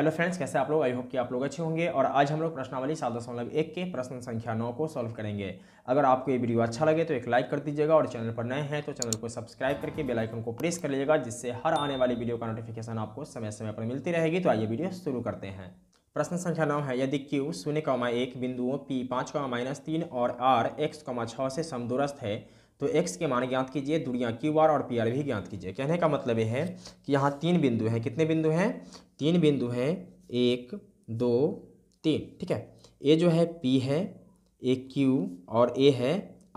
hello friends कैसे आप लोग आई होप कि आप लोग अच्छे होंगे और आज हम लोग प्रश्नावली सात दशमलव एक के प्रश्न संख्या नौ को सॉल्व करेंगे अगर आपको ये वीडियो अच्छा लगे तो एक लाइक कर दीजिएगा और चैनल पर नए हैं तो चैनल को सब्सक्राइब करके बेल आइकन को प्रेस कर लीजिएगा जिससे हर आने वाली वीडियो का नोटिफिकेशन आपको समय समय पर मिलती रहेगी तो आइए वीडियो शुरू करते हैं प्रश्न संख्या नौ है यदि क्यू शून्य कौमा एक बिंदुओं पी पाँच कॉमा माइनस तीन और आर एक्स कॉमा छः से समदुरस्त है तो एक्स के मान ज्ञात कीजिए दूरियाँ क्यू आर और पी आर भी ज्ञात कीजिए कहने का मतलब ये है कि यहाँ तीन बिंदु हैं कितने बिंदु हैं तीन बिंदु हैं एक दो तीन ठीक है ए जो है पी है ए क्यू और ए है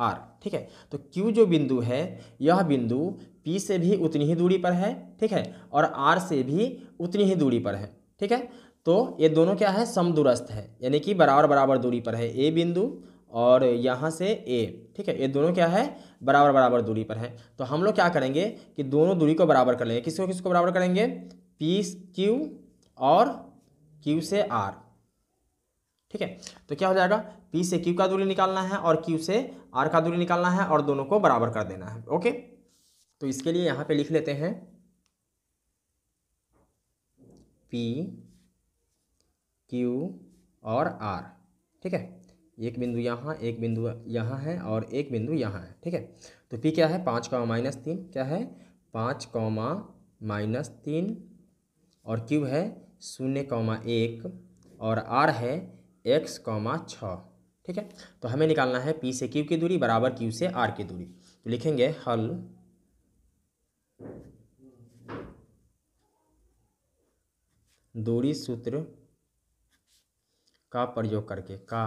आर ठीक है तो क्यू जो बिंदु है यह बिंदु पी से भी उतनी ही दूरी पर है ठीक है और आर से भी उतनी ही दूरी पर है ठीक है तो ये दोनों क्या है समदूरस्थ है यानी कि बराबर बराबर दूरी पर है ए बिंदु और यहाँ से ए ठीक है ये दोनों क्या है बराबर बराबर दूरी पर है तो हम लोग क्या करेंगे कि दोनों दूरी को बराबर कर लेंगे किसको किसको बराबर करेंगे पी क्यू और क्यू से आर ठीक है तो क्या हो जाएगा पी से क्यू का दूरी निकालना है और क्यू से आर का दूरी निकालना है और दोनों को बराबर कर देना है ओके तो इसके लिए यहाँ पर लिख लेते हैं पी क्यू और आर ठीक है एक बिंदु यहाँ एक बिंदु यहाँ है और एक बिंदु यहाँ है ठीक है तो पी क्या है पाँच कॉमा माइनस तीन क्या है पाँच कॉमा माइनस तीन और क्यू है शून्य कॉमा एक और आर है एक्स कॉमा छः ठीक है तो हमें निकालना है पी से क्यू की दूरी बराबर क्यू से आर की दूरी तो लिखेंगे हल दूरी सूत्र का प्रयोग करके का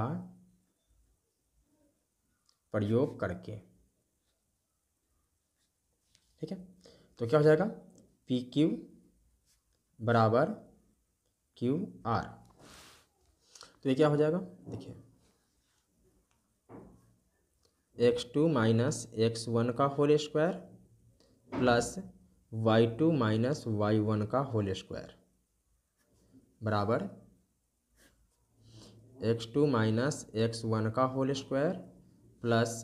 प्रयोग करके ठीक है तो क्या हो जाएगा पी क्यू बराबर क्यू आर तो ये क्या हो जाएगा देखिए x two minus x one का whole square plus y two minus y one का होल स्क्वायर बराबर x two minus x one का whole square plus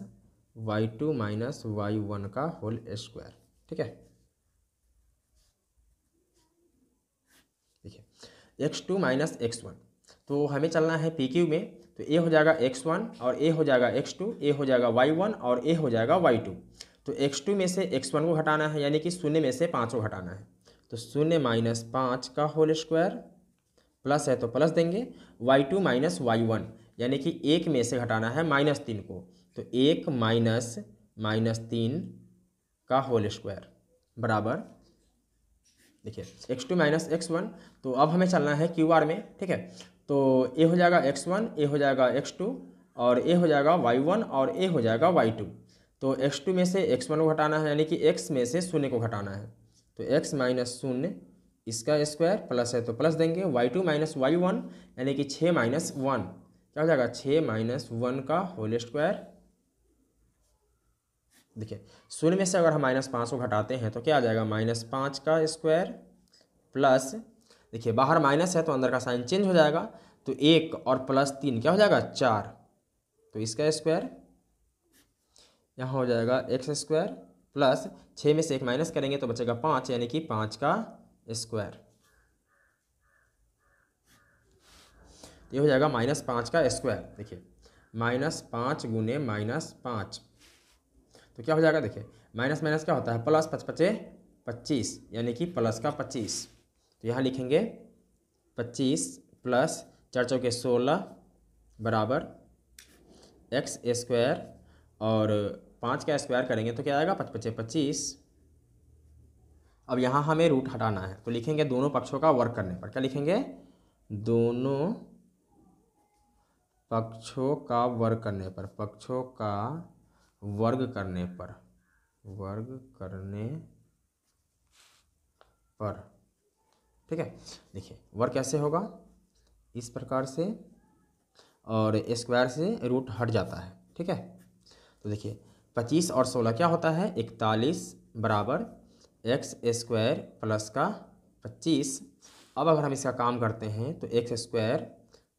y two minus y one का होल स्क्वायर ठीक है देखिए x two minus x one तो हमें चलना है पी क्यू में तो ए हो जाएगा एक्स वन और ए हो जाएगा एक्स टू ए हो जाएगा वाई वन और ए हो जाएगा वाई टू तो एक्स टू में से एक्स वन को घटाना है यानी कि शून्य में से पाँच को घटाना है तो शून्य माइनस पाँच का होल स्क्वायर प्लस है तो प्लस देंगे y two minus y one यानी कि एक में से घटाना है माइनस तीन को तो एक माइनस माइनस तीन का होल स्क्वायर बराबर देखिए x two minus x one तो अब हमें चलना है क्यू आर में ठीक है तो ए हो जाएगा एक्स वन ए हो जाएगा एक्स टू और ए हो जाएगा वाई वन और ए हो जाएगा वाई टू तो एक्स टू में से एक्स वन को घटाना है यानी कि एक्स में से शून्य को घटाना है तो एक्स माइनस शून्य इसका स्क्वायर प्लस है तो प्लस देंगे y two minus y one यानी कि छः माइनस वन क्या हो जाएगा छः माइनस वन का होल स्क्वायर देखिए शून्य में से अगर हम माइनस पाँच को घटाते हैं तो क्या आ जाएगा माइनस पाँच का स्क्वायर प्लस देखिए बाहर माइनस है तो अंदर का साइन चेंज हो जाएगा तो एक और प्लस तीन क्या हो जाएगा चार तो इसका स्क्वायर यहाँ हो जाएगा एक्स स्क्वायर प्लस छः में से एक माइनस करेंगे तो बचेगा पाँच यानी कि पाँच का स्क्वायर ये हो जाएगा माइनस पाँच का स्क्वायर देखिए माइनस पाँच गुने माइनस पाँच तो क्या हो जाएगा देखिए माइनस माइनस क्या होता है प्लस पचपचे पच्चीस यानी कि प्लस का पच्चीस तो यहाँ लिखेंगे पच्चीस प्लस चार चौके सोलह बराबर एक्स स्क्वायर और पाँच का स्क्वायर करेंगे तो क्या आएगा पचपचे पच्चीस अब यहाँ हमें रूट हटाना है तो लिखेंगे दोनों पक्षों का वर्क करने पर क्या लिखेंगे दोनों पक्षों का वर्क करने पर पक्षों का वर्ग करने पर वर्ग करने पर ठीक है देखिए वर्ग कैसे होगा इस प्रकार से और स्क्वायर से रूट हट जाता है ठीक है तो देखिए पच्चीस और सोलह क्या होता है इकतालीस बराबर एक्स स्क्वायर प्लस का पच्चीस अब अगर हम इसका काम करते हैं तो एक्स स्क्वायर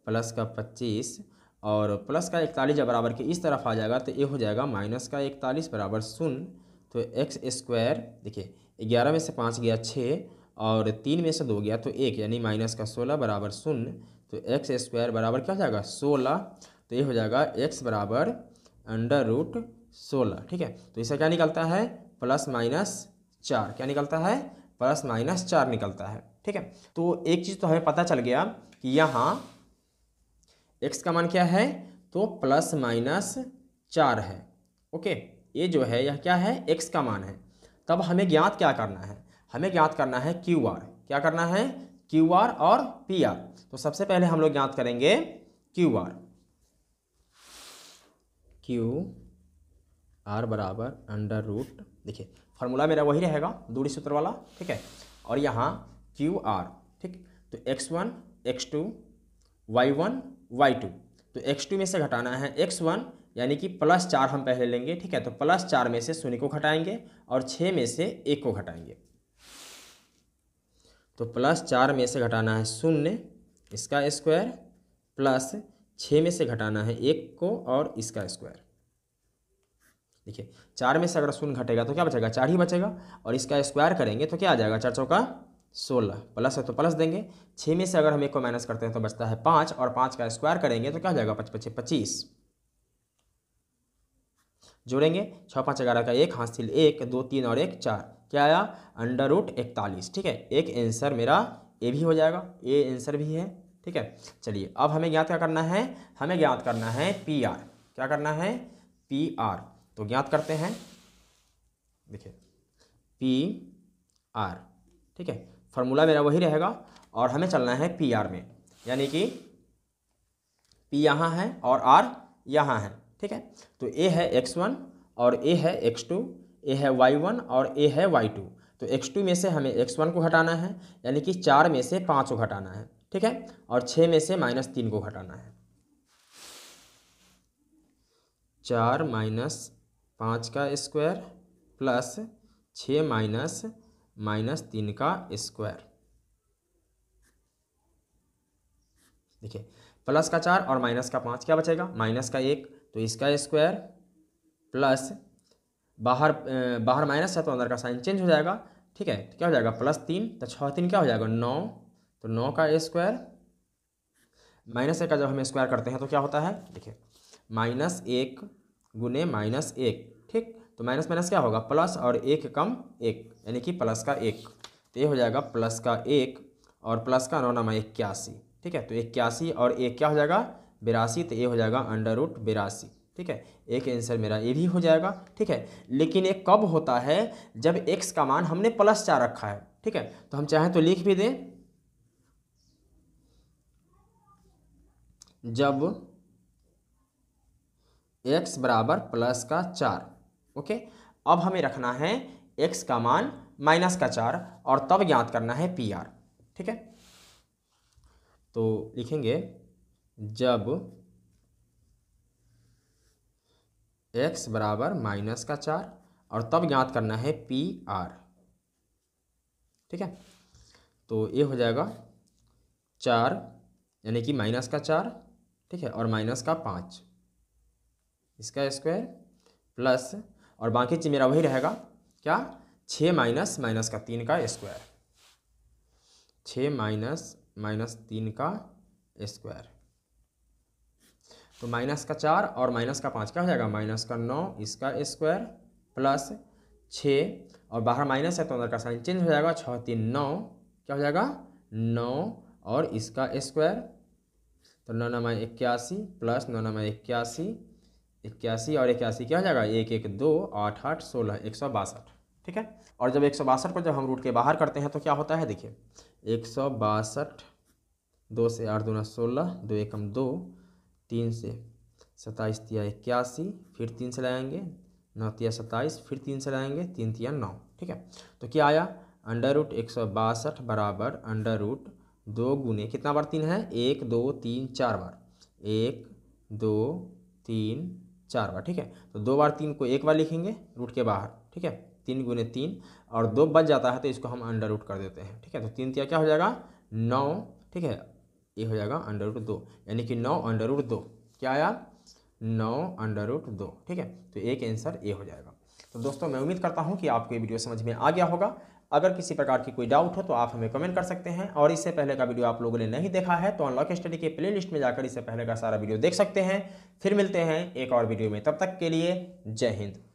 प्लस का पच्चीस और प्लस का इकतालीस जब बराबर के इस तरफ आ जाएगा तो ये हो जाएगा माइनस का इकतालीस बराबर शून्य तो एक्स स्क्वायर देखिए ग्यारह में से पाँच गया छः और तीन में से दो गया तो एक यानी माइनस का सोलह बराबर शून्य तो एक्स स्क्वायर बराबर क्या हो जाएगा सोलह तो ये हो जाएगा एक्स बराबर अंडर रूट सोलह ठीक है तो इसका क्या निकलता है प्लस माइनस चार क्या निकलता है प्लस माइनस चार निकलता है ठीक है तो एक चीज़ तो हमें पता चल गया कि यहाँ एक्स का मान क्या है तो प्लस माइनस चार है ओके ये जो है यह क्या है एक्स का मान है तब हमें ज्ञात क्या करना है हमें ज्ञात करना है क्यू आर क्या करना है क्यू आर और पी आर तो सबसे पहले हम लोग ज्ञात करेंगे क्यू आर क्यू आर बराबर अंडर रूट देखिए फॉर्मूला मेरा वही रहेगा दूरी सूत्र वाला ठीक है और यहाँ क्यू आर ठीक तो x one x two y one y two तो एक्स टू में से घटाना है एक्स वन यानी कि प्लस चार हम पहले लेंगे ठीक है तो प्लस चार में से शून्य को घटाएंगे और छः में से एक को घटाएंगे तो प्लस चार में से घटाना है शून्य इसका स्क्वायर प्लस छः में से घटाना है एक को और इसका स्क्वायर देखिए चार में से अगर शून्य घटेगा तो क्या बचेगा चार ही बचेगा और इसका स्क्वायर करेंगे तो क्या आ जाएगा चार चौका सोलह प्लस है तो प्लस देंगे छः में से अगर हम एक को माइनस करते हैं तो बचता है पाँच और पाँच का स्क्वायर करेंगे तो क्या हो जाएगा पच पचे पच्चीस जोड़ेंगे छः पाँच ग्यारह का एक हासिल एक दो तीन और एक चार क्या आया अंडर रूट इकतालीस ठीक है एक आंसर मेरा ए भी हो जाएगा ए आंसर भी है ठीक है चलिए अब हमें ज्ञात क्या करना है हमें ज्ञात करना है पी आर क्या करना है पी आर तो ज्ञात करते हैं देखिए पी आर ठीक है फार्मूला मेरा वही रहेगा और हमें चलना है पी आर में यानी कि पी यहाँ है और आर यहाँ है ठीक है तो ए है एक्स वन और ए है एक्स टू ए है वाई वन और ए है वाई टू तो एक्स टू में से हमें एक्स वन को हटाना है यानी कि चार में से पाँच को घटाना है ठीक है और छः में से माइनस तीन को घटाना है चार माइनस पाँच का स्क्वायर प्लस छः माइनस माइनस तीन का स्क्वायर देखिए प्लस का चार और माइनस का पाँच क्या बचेगा माइनस का एक तो इसका स्क्वायर प्लस बाहर बाहर माइनस है तो अंदर का साइन चेंज हो जाएगा ठीक है तो क्या हो जाएगा प्लस तीन तो छः तीन क्या हो जाएगा नौ तो नौ का स्क्वायर माइनस एक का जब हम स्क्वायर करते हैं तो क्या होता है देखिए माइनस एक गुने माइनस एक ठीक तो माइनस माइनस क्या होगा प्लस और एक कम एक यानी कि प्लस का एक तो ये हो जाएगा प्लस का एक और प्लस का नौ नमा इक्यासी ठीक है तो इक्यासी और एक क्या हो जाएगा बिरासी तो ये हो जाएगा अंडर रूट बिरासी ठीक है एक आंसर मेरा ये भी हो जाएगा ठीक है लेकिन ये कब होता है जब एक्स का मान हमने प्लस चार रखा है ठीक है तो हम चाहें तो लिख भी दें जब एक्स बराबर प्लस का चार ओके अब हमें रखना है एक्स का मान माइनस का चार और तब ज्ञात करना है पी आर ठीक है तो लिखेंगे जब एक्स बराबर माइनस का चार और तब ज्ञात करना है पी आर ठीक है तो ये हो जाएगा चार यानी कि माइनस का चार ठीक है और माइनस का पाँच इसका स्क्वायर प्लस और बाकी चीज़ मेरा वही रहेगा क्या छः माइनस माइनस का तीन का स्क्वायर छः माइनस माइनस तीन का स्क्वायर तो माइनस का चार और माइनस का पाँच क्या हो जाएगा माइनस का नौ इसका स्क्वायर प्लस छः और बाहर माइनस है तो अंदर का साइन चेंज हो जाएगा छः तीन नौ क्या हो जाएगा नौ और इसका स्क्वायर तो नौ नंबर इक्यासी प्लस नौ नंबर इक्यासी इक्यासी और इक्यासी क्या हो जाएगा एक एक दो आठ आठ सोलह एक सौ बासठ ठीक है और जब एक सौ बासठ को जब हम रूट के बाहर करते हैं तो क्या होता है देखिए एक सौ बासठ दो से आठ दूना सोलह दो एकम दो तीन से सत्ताईस तिया इक्यासी फिर तीन से लाएंगे नौ तिया सत्ताईस फिर तीन से लाएंगे तीन तिया नौ ठीक है तो क्या आया अंडर रूट एक सौ बासठ बराबर अंडर रूट दो गुने कितना बार तीन है एक दो तीन चार बार एक दो तीन चार बार ठीक है तो दो बार तीन को एक बार लिखेंगे रूट के बाहर ठीक है तीन गुने तीन और दो बच जाता है तो इसको हम अंडर रूट कर देते हैं ठीक है तो तीन तिया तो क्या हो जाएगा नौ ठीक है ये हो जाएगा अंडर रूट दो यानी कि नौ अंडर रूट दो क्या आया नौ अंडर रूट दो ठीक है तो एक आंसर ए हो जाएगा तो दोस्तों मैं उम्मीद करता हूँ कि आपको ये वीडियो समझ में आ गया होगा अगर किसी प्रकार की कोई डाउट हो तो आप हमें कमेंट कर सकते हैं और इससे पहले का वीडियो आप लोगों ने नहीं देखा है तो अनलॉक स्टडी के प्ले लिस्ट में जाकर इससे पहले का सारा वीडियो देख सकते हैं फिर मिलते हैं एक और वीडियो में तब तक के लिए जय हिंद